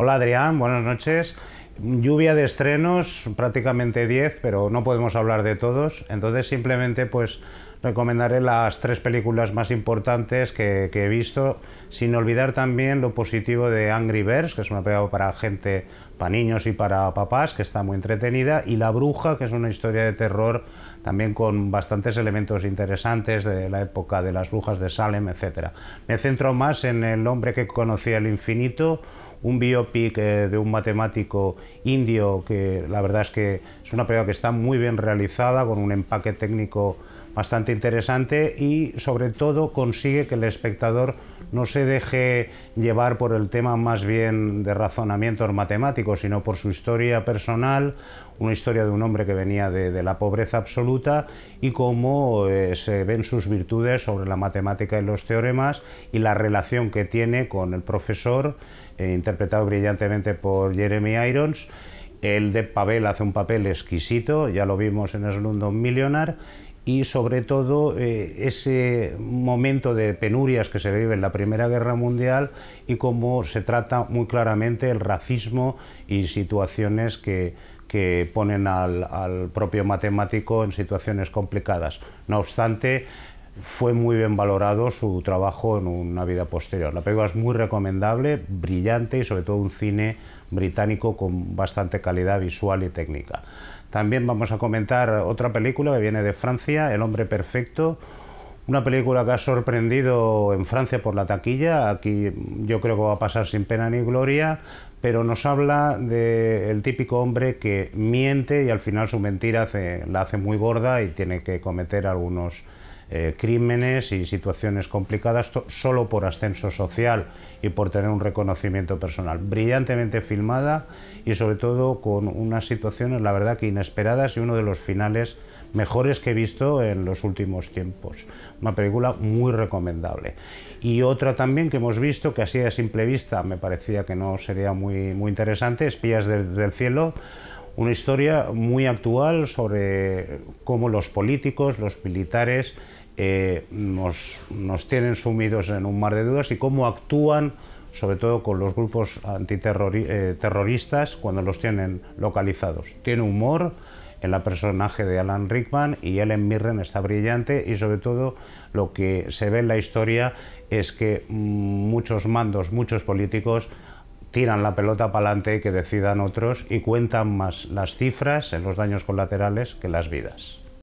Hola Adrián, buenas noches. Lluvia de estrenos, prácticamente 10, pero no podemos hablar de todos. Entonces simplemente pues recomendaré las tres películas más importantes que, he visto, sin olvidar también lo positivo de Angry Birds, que es una película para gente, para niños y para papás, que está muy entretenida, y La Bruja, que es una historia de terror también con bastantes elementos interesantes de la época de las brujas de Salem, etc. Me centro más en el hombre que conocía el infinito, un biopic eh, de un matemático indio que la verdad es que es una película que está muy bien realizada, con un empaque técnico bastante interesante y sobre todo consigue que el espectador no se deje llevar por el tema más bien de razonamientos matemáticos, sino por su historia personal, una historia de un hombre que venía de, la pobreza absoluta y cómo eh, se ven sus virtudes sobre la matemática y los teoremas y la relación que tiene con el profesor, eh, interpretado brillantemente por Jeremy Irons. El de Pavel hace un papel exquisito, ya lo vimos en Slumdog Millionaire y sobre todo eh, ese momento de penurias que se vive en la Primera Guerra Mundial y cómo se trata muy claramente el racismo y situaciones que, que ponen al, al propio matemático en situaciones complicadas. No obstante, fue muy bien valorado su trabajo en una vida posterior. La película es muy recomendable, brillante y sobre todo un cine británico con bastante calidad visual y técnica. También vamos a comentar otra película que viene de Francia, El hombre perfecto, una película que ha sorprendido en Francia por la taquilla, aquí yo creo que va a pasar sin pena ni gloria, pero nos habla del típico hombre que miente y al final su mentira la hace muy gorda y tiene que cometer algunos eh, crímenes y situaciones complicadas solo por ascenso social y por tener un reconocimiento personal. Brillantemente filmada y sobre todo con unas situaciones, la verdad que inesperadas y uno de los finales mejores que he visto en los últimos tiempos. Una película muy recomendable. Y otra también que hemos visto, que así a simple vista me parecía que no sería muy, muy interesante, Espías del Cielo, una historia muy actual sobre cómo los políticos, los militares, eh, nos, tienen sumidos en un mar de dudas y cómo actúan, sobre todo con los grupos antiterroristas, eh, cuando los tienen localizados. Tiene humor en la personaje de Alan Rickman y Ellen Mirren está brillante y sobre todo lo que se ve en la historia es que muchos mandos, muchos políticos tiran la pelota para adelante y que decidan otros y cuentan más las cifras en los daños colaterales que las vidas.